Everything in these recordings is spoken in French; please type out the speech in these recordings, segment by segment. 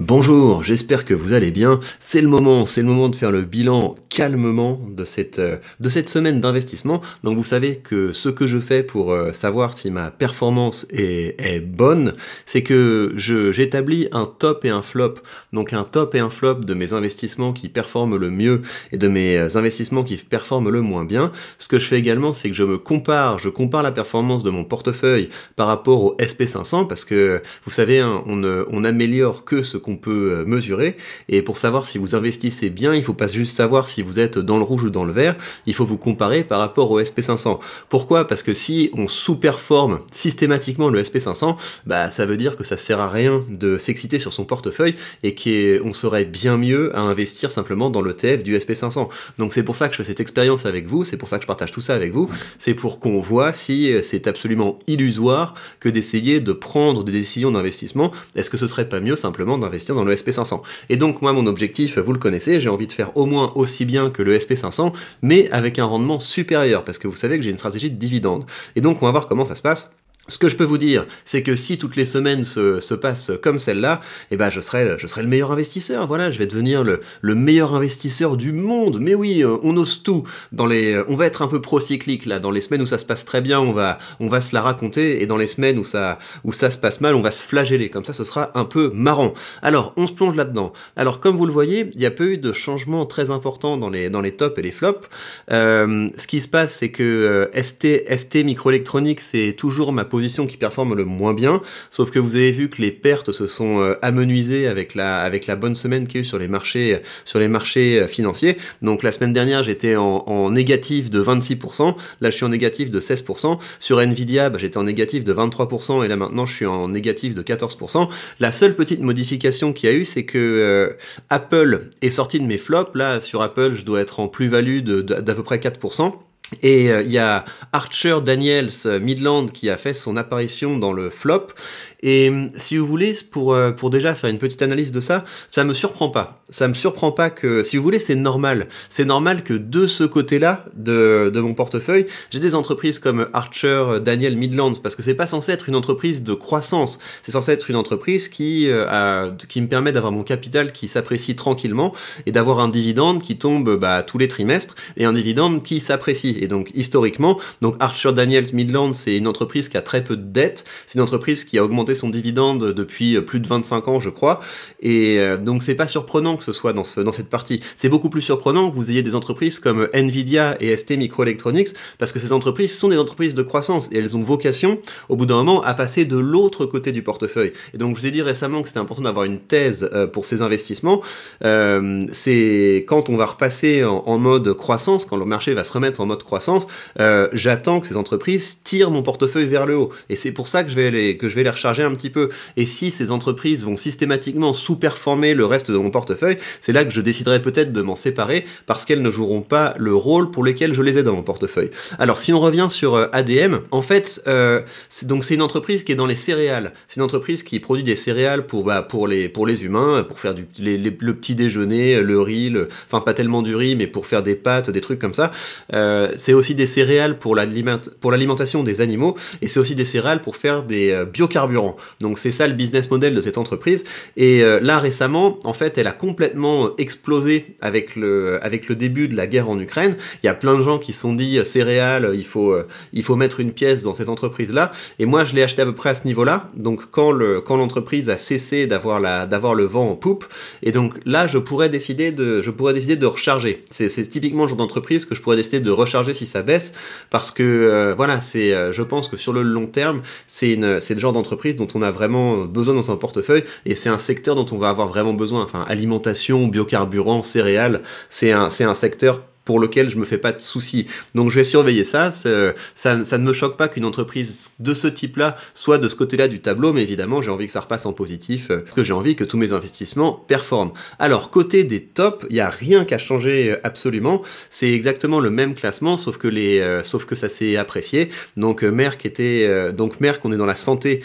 Bonjour, j'espère que vous allez bien. C'est le moment, c'est le moment de faire le bilan calmement de cette, euh, de cette semaine d'investissement. Donc vous savez que ce que je fais pour euh, savoir si ma performance est, bonne, c'est que j'établis un top et un flop. Donc un top et un flop de mes investissements qui performent le mieux et de mes euh, investissements qui performent le moins bien. Ce que je fais également, c'est que je me compare, je compare la performance de mon portefeuille par rapport au SP500 parce que vous savez, hein, on, on améliore que ce qu'on peut euh, mesurer. Et pour savoir si vous investissez bien, il faut pas juste savoir si vous êtes dans le rouge ou dans le vert, il faut vous comparer par rapport au SP500. Pourquoi Parce que si on sous-performe systématiquement le SP500, bah ça veut dire que ça sert à rien de s'exciter sur son portefeuille et qu'on serait bien mieux à investir simplement dans l'ETF du SP500. Donc c'est pour ça que je fais cette expérience avec vous, c'est pour ça que je partage tout ça avec vous, c'est pour qu'on voit si euh, c'est absolument illusoire que d'essayer de prendre des décisions d'investissement. Est-ce que ce serait pas mieux simplement d'investir investir dans le SP500. Et donc moi, mon objectif, vous le connaissez, j'ai envie de faire au moins aussi bien que le SP500, mais avec un rendement supérieur, parce que vous savez que j'ai une stratégie de dividende. Et donc on va voir comment ça se passe. Ce que je peux vous dire, c'est que si toutes les semaines se, se passent comme celle-là, eh ben je serai, je serai le meilleur investisseur. Voilà, je vais devenir le, le, meilleur investisseur du monde. Mais oui, euh, on ose tout. Dans les, on va être un peu pro-cyclique là. Dans les semaines où ça se passe très bien, on va, on va se la raconter. Et dans les semaines où ça, où ça se passe mal, on va se flageller. Comme ça, ce sera un peu marrant. Alors, on se plonge là-dedans. Alors, comme vous le voyez, il n'y a pas eu de changement très important dans les, dans les tops et les flops. Euh, ce qui se passe, c'est que euh, ST, ST microélectronique, c'est toujours ma position qui performe le moins bien, sauf que vous avez vu que les pertes se sont euh, amenuisées avec la, avec la bonne semaine qu'il y a eu sur les marchés, sur les marchés euh, financiers. Donc la semaine dernière, j'étais en, négatif de 26%, là je suis en négatif de 16%. Sur Nvidia, bah, j'étais en négatif de 23% et là maintenant je suis en négatif de 14%. La seule petite modification qu'il y a eu, c'est que euh, Apple est sorti de mes flops. Là, sur Apple, je dois être en plus-value d'à peu près 4%. Et euh, il y a Archer Daniels euh, Midland qui a fait son apparition dans le flop et hum, si vous voulez, pour, euh, pour déjà faire une petite analyse de ça, ça me surprend pas. Ça me surprend pas que, si vous voulez, c'est normal. C'est normal que de ce côté-là de, de mon portefeuille, j'ai des entreprises comme Archer, euh, Daniel, Midlands, parce que c'est pas censé être une entreprise de croissance. C'est censé être une entreprise qui, euh, qui me permet d'avoir mon capital qui s'apprécie tranquillement et d'avoir un dividende qui tombe bah, tous les trimestres et un dividende qui s'apprécie. Et donc, historiquement, donc Archer, Daniel, Midlands, c'est une entreprise qui a très peu de dettes. C'est une entreprise qui a augmenté son dividende depuis euh, plus de 25 ans, je crois. Et euh, donc c'est pas surprenant que ce soit dans, ce, dans cette partie. C'est beaucoup plus surprenant que vous ayez des entreprises comme euh, Nvidia et ST Microelectronics, parce que ces entreprises sont des entreprises de croissance et elles ont vocation, au bout d'un moment, à passer de l'autre côté du portefeuille. Et donc je vous ai dit récemment que c'était important d'avoir une thèse pour ces investissements. c'est quand on va repasser en, mode croissance, quand le marché va se remettre en mode croissance, j'attends que ces entreprises tirent mon portefeuille vers le haut. Et c'est pour ça que je vais les, que je vais les recharger un petit peu. Et si ces entreprises vont systématiquement sous-performer le reste de mon portefeuille, c'est là que je déciderai peut-être de m'en séparer parce qu'elles ne joueront pas le rôle pour lequel je les ai dans mon portefeuille. Alors si on revient sur euh, ADM, en fait, euh, donc c'est une entreprise qui est dans les céréales. C'est une entreprise qui produit des céréales pour bah, pour les pour les humains, pour faire du le petit déjeuner, le riz, enfin pas tellement du riz, mais pour faire des pâtes, des trucs comme ça. Euh, c'est aussi des céréales pour l'alimentation des animaux et c'est aussi des céréales pour faire des biocarburants. Donc c'est ça le business model de cette entreprise. Et euh, là récemment, en fait, elle a complètement explosé avec le, avec le début de la guerre en Ukraine. Il y a plein de gens qui se sont dit euh, céréales, euh, il faut, il faut mettre une pièce dans cette entreprise-là. Et moi, je l'ai acheté à peu près à ce niveau-là. Donc quand le, quand l'entreprise a cessé d'avoir la, d'avoir le vent en poupe, et donc là, je pourrais décider de, je pourrais décider de recharger. C'est, typiquement le genre d'entreprise que je pourrais décider de recharger si ça baisse, parce que voilà, c'est, je pense que sur le long terme, c'est une, c'est le genre d'entreprise dont on a vraiment euh, besoin dans un portefeuille, et c'est un secteur dont on va avoir vraiment besoin. Enfin, alimentation, biocarburant, céréales, c'est un, un secteur pour lequel je me fais pas de soucis. Donc je vais surveiller ça. Ça, ça ne me choque pas qu'une entreprise de ce type-là soit de ce côté-là du tableau, mais évidemment j'ai envie que ça repasse en positif, euh, parce que j'ai envie que tous mes investissements performent. Alors côté des tops, il n'y a rien qu'à changer euh, absolument. C'est exactement le même classement, sauf que les, euh, sauf que ça s'est apprécié. Donc Merck était, donc Merck, on est dans la santé,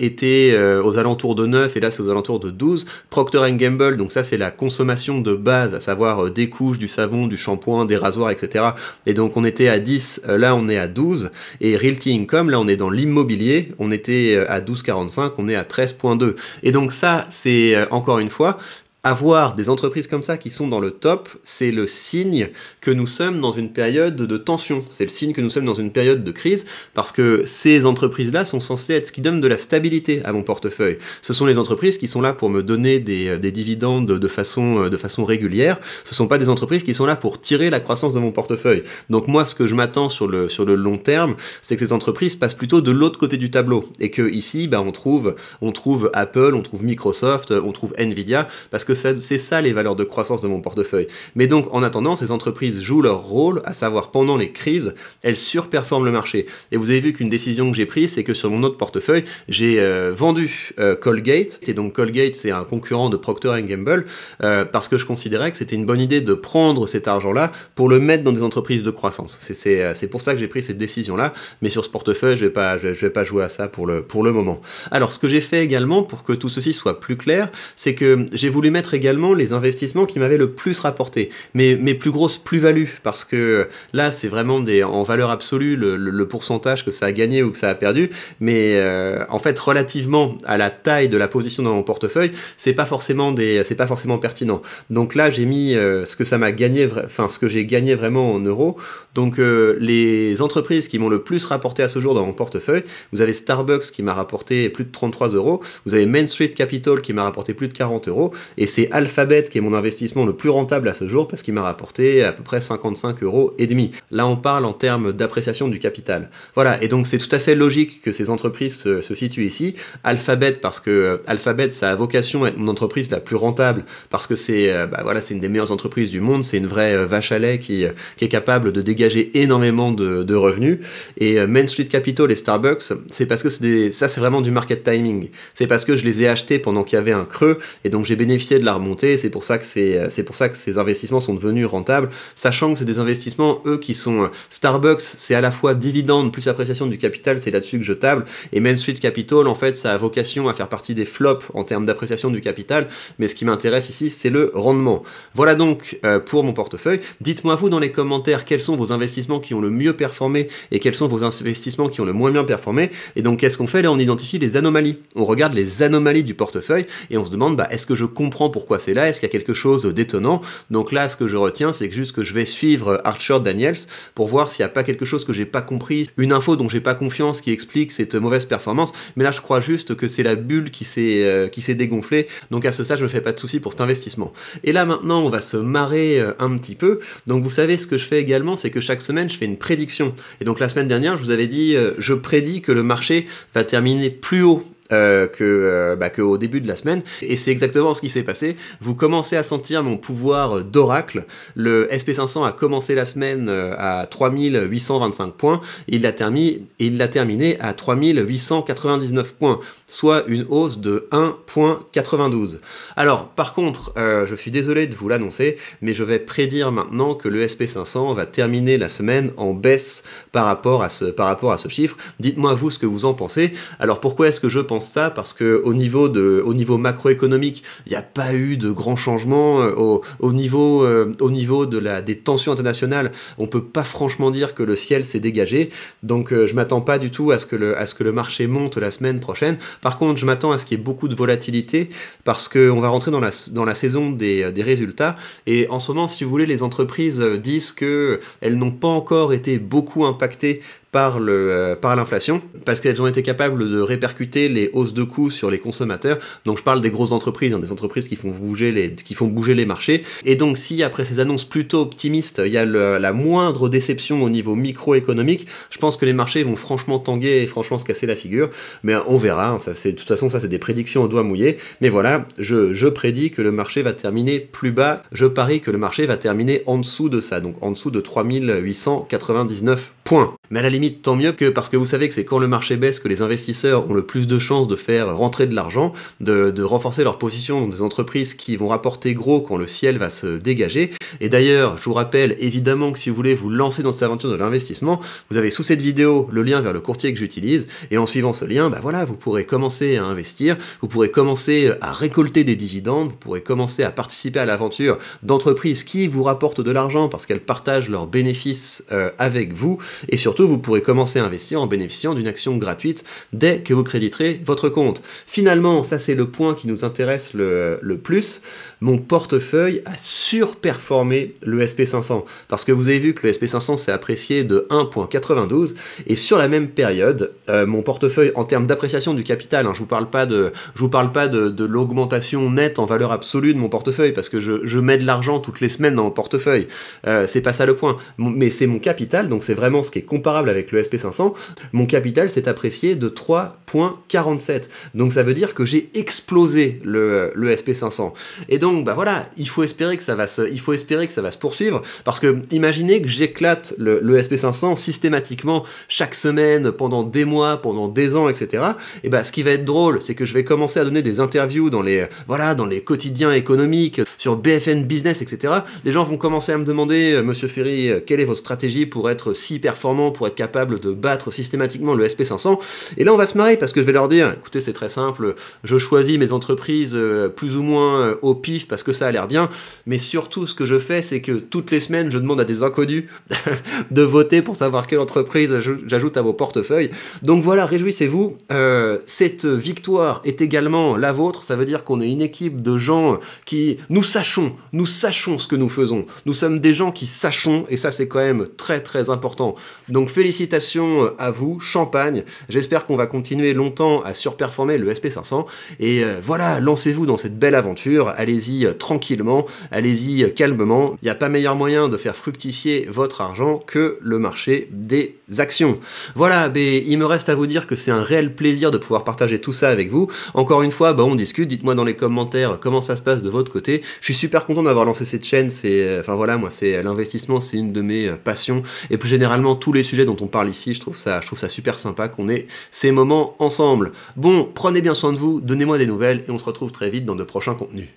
était aux alentours de 9 et là c'est aux alentours de 12. Procter Gamble, donc ça c'est la consommation de base, à savoir des couches, du savon, du shampoing des rasoirs, etc. Et donc on était à 10, euh, là on est à 12. Et Realty Income, là on est dans l'immobilier, on était euh, à 12,45, on est à 13,2. Et donc ça, c'est euh, encore une fois, avoir des entreprises comme ça qui sont dans le top, c'est le signe que nous sommes dans une période de tension. C'est le signe que nous sommes dans une période de crise parce que ces entreprises-là sont censées être ce qui donne de la stabilité à mon portefeuille. Ce sont les entreprises qui sont là pour me donner des, euh, des dividendes de façon, euh, de façon régulière. Ce ne sont pas des entreprises qui sont là pour tirer la croissance de mon portefeuille. Donc moi, ce que je m'attends sur le, sur le long terme, c'est que ces entreprises passent plutôt de l'autre côté du tableau et que ici, bah, on trouve, on trouve Apple, on trouve Microsoft, on trouve Nvidia parce que que c'est ça les valeurs de croissance de mon portefeuille. Mais donc, en attendant, ces entreprises jouent leur rôle, à savoir pendant les crises, elles surperforment le marché. Et vous avez vu qu'une décision que j'ai prise, c'est que sur mon autre portefeuille, j'ai euh, vendu euh, Colgate. Et donc, Colgate, c'est un concurrent de Procter Gamble, euh, parce que je considérais que c'était une bonne idée de prendre cet argent-là pour le mettre dans des entreprises de croissance. C'est pour ça que j'ai pris cette décision-là. Mais sur ce portefeuille, je vais, pas, vais pas jouer à ça pour le, pour le moment. Alors, ce que j'ai fait également pour que tout ceci soit plus clair, c'est que j'ai voulu mettre également les investissements qui m'avaient le plus rapporté, mes, mes plus grosses plus-values, parce que là, c'est vraiment des, en valeur absolue le, pourcentage que ça a gagné ou que ça a perdu, mais euh, en fait, relativement à la taille de la position dans mon portefeuille, c'est pas forcément des, c'est pas forcément pertinent. Donc là, j'ai mis euh, ce que ça m'a gagné, enfin, ce que j'ai gagné vraiment en euros. Donc, euh, les entreprises qui m'ont le plus rapporté à ce jour dans mon portefeuille, vous avez Starbucks qui m'a rapporté plus de 33 euros, vous avez Main Street Capital qui m'a rapporté plus de 40 euros, et c'est Alphabet qui est mon investissement le plus rentable à ce jour parce qu'il m'a rapporté à peu près 55 euros et demi. Là, on parle en termes d'appréciation du capital. Voilà. Et donc, c'est tout à fait logique que ces entreprises se, situent ici. Alphabet parce que euh, Alphabet, ça a vocation à être mon entreprise la plus rentable parce que c'est, euh, bah, voilà, c'est une des meilleures entreprises du monde. C'est une vraie euh, vache à lait qui, est capable de dégager énormément de, revenus. Et Main Street Capital et Starbucks, c'est parce que ça, c'est vraiment du market timing. C'est parce que je les ai achetés pendant qu'il y avait un creux et donc j'ai bénéficié de la remonter. C'est pour ça que euh, c'est pour ça que ces investissements sont devenus rentables, sachant que c'est des investissements eux qui sont euh, Starbucks, c'est à la fois dividende plus appréciation du capital, c'est là-dessus que je table. Et Main Street Capital, en fait, ça a vocation à faire partie des flops en termes d'appréciation du capital. Mais ce qui m'intéresse ici, c'est le rendement. Voilà donc euh, pour mon portefeuille. Dites-moi vous dans les commentaires quels sont vos investissements qui ont le mieux performé et quels sont vos investissements qui ont le moins bien performé. Et donc qu'est-ce qu'on fait là On identifie les anomalies. On regarde les anomalies du portefeuille et on se demande bah, est-ce que je comprends pourquoi c'est là, est-ce qu'il y a quelque chose d'étonnant. Donc là, ce que je retiens, c'est juste que je vais suivre Archer Daniels pour voir s'il n'y a pas quelque chose que j'ai pas compris, une info dont j'ai pas confiance qui explique cette mauvaise performance. Mais là, je crois juste que c'est la bulle qui s'est euh, dégonflée. Donc à ce stade, je me fais pas de souci pour cet investissement. Et là maintenant, on va se marrer euh, un petit peu. Donc vous savez, ce que je fais également, c'est que chaque semaine, je fais une prédiction. Et donc la semaine dernière, je vous avais dit, euh, je prédis que le marché va terminer plus haut euh, que, euh, bah, que, au début de la semaine. Et c'est exactement ce qui s'est passé. Vous commencez à sentir mon pouvoir d'oracle. Le SP500 a commencé la semaine euh, à 3825 points. Il l'a il l'a terminé à 3899 points soit une hausse de 1,92. Alors, par contre, euh, je suis désolé de vous l'annoncer, mais je vais prédire maintenant que le SP500 va terminer la semaine en baisse par rapport à ce, par rapport à ce chiffre. Dites-moi vous ce que vous en pensez. Alors, pourquoi est-ce que je pense ça Parce que au niveau, de, au niveau macroéconomique, il n'y a pas eu de grands changements. Euh, au, niveau, euh, au niveau de la, des tensions internationales, on ne peut pas franchement dire que le ciel s'est dégagé. Donc, je m'attends pas du tout à ce que le, à ce que le marché monte la semaine prochaine. Par contre, je m'attends à ce qu'il y ait beaucoup de volatilité parce qu'on va rentrer dans la, dans la saison des, euh, des, résultats. Et en ce moment, si vous voulez, les entreprises euh, disent qu'elles n'ont pas encore été beaucoup impactées euh, par l'inflation, parce qu'elles ont été capables de répercuter les hausses de coûts sur les consommateurs. Donc je parle des grosses entreprises, hein, des entreprises qui font, bouger les, qui font bouger les marchés. Et donc si après ces annonces plutôt optimistes, il y a la moindre déception au niveau microéconomique, je pense que les marchés vont franchement tanguer et franchement se casser la figure. Mais on verra, hein, ça, de toute façon ça c'est des prédictions au doigt mouillé. Mais voilà, je, je prédis que le marché va terminer plus bas. Je parie que le marché va terminer en dessous de ça, donc en dessous de 3899 points. Mais à limite, tant mieux que parce que vous savez que c'est quand le marché baisse que les investisseurs ont le plus de chances de faire rentrer de l'argent, de, renforcer leur position dans des entreprises qui vont rapporter gros quand le ciel va se dégager. Et d'ailleurs, je vous rappelle évidemment que si vous voulez vous lancer dans cette aventure de l'investissement, vous avez sous cette vidéo le lien vers le courtier que j'utilise. Et en suivant ce lien, bah voilà, vous pourrez commencer à investir, vous pourrez commencer à récolter des dividendes, vous pourrez commencer à participer à l'aventure d'entreprises qui vous rapportent de l'argent parce qu'elles partagent leurs bénéfices euh, avec vous. Et surtout, vous pourrez commencer à investir en bénéficiant d'une action gratuite dès que vous créditerez votre compte. Finalement, ça c'est le point qui nous intéresse le, plus, mon portefeuille a surperformé le SP500. Parce que vous avez vu que le SP500 s'est apprécié de 1.92 et sur la même période, euh, mon portefeuille en termes d'appréciation du capital, hein, je vous parle pas de, je vous parle pas de, l'augmentation nette en valeur absolue de mon portefeuille parce que je, je mets de l'argent toutes les semaines dans mon portefeuille. Euh, c'est pas ça le point. Mais c'est mon capital, donc c'est vraiment ce qui est comparable avec avec le SP500, mon capital s'est apprécié de 3,47. Donc ça veut dire que j'ai explosé le, SP500. Et donc, bah voilà, il faut espérer que ça va se, il faut espérer que ça va se poursuivre, parce que imaginez que j'éclate le, SP500 systématiquement chaque semaine, pendant des mois, pendant des ans, etc. Et bah ce qui va être drôle, c'est que je vais commencer à donner des interviews dans les, voilà, dans les quotidiens économiques, sur BFN Business, etc. Les gens vont commencer à me demander, euh, Monsieur Ferry, euh, quelle est votre stratégie pour être si performant, pour être capable de battre systématiquement le SP500. Et là, on va se marrer parce que je vais leur dire, écoutez, c'est très simple, je choisis mes entreprises euh, plus ou moins euh, au pif parce que ça a l'air bien, mais surtout, ce que je fais, c'est que toutes les semaines, je demande à des inconnus de voter pour savoir quelle entreprise j'ajoute à vos portefeuilles. Donc voilà, réjouissez-vous. Euh, cette victoire est également la vôtre. Ça veut dire qu'on est une équipe de gens qui nous sachons, nous sachons ce que nous faisons. Nous sommes des gens qui sachons, et ça c'est quand même très très important. Donc félicitations Félicitations à vous, champagne. J'espère qu'on va continuer longtemps à surperformer le SP500. Et euh, voilà, lancez-vous dans cette belle aventure. Allez-y euh, tranquillement, allez-y euh, calmement. Il n'y a pas meilleur moyen de faire fructifier votre argent que le marché des actions. Voilà, il me reste à vous dire que c'est un réel plaisir de pouvoir partager tout ça avec vous. Encore une fois, bah, on discute. Dites-moi dans les commentaires comment ça se passe de votre côté. Je suis super content d'avoir lancé cette chaîne. C'est, enfin voilà, moi, c'est l'investissement, c'est une de mes passions. Et plus généralement, tous les sujets dont on parle ici. Je trouve ça, je trouve ça super sympa qu'on ait ces moments ensemble. Bon, prenez bien soin de vous, donnez-moi des nouvelles et on se retrouve très vite dans de prochains contenus.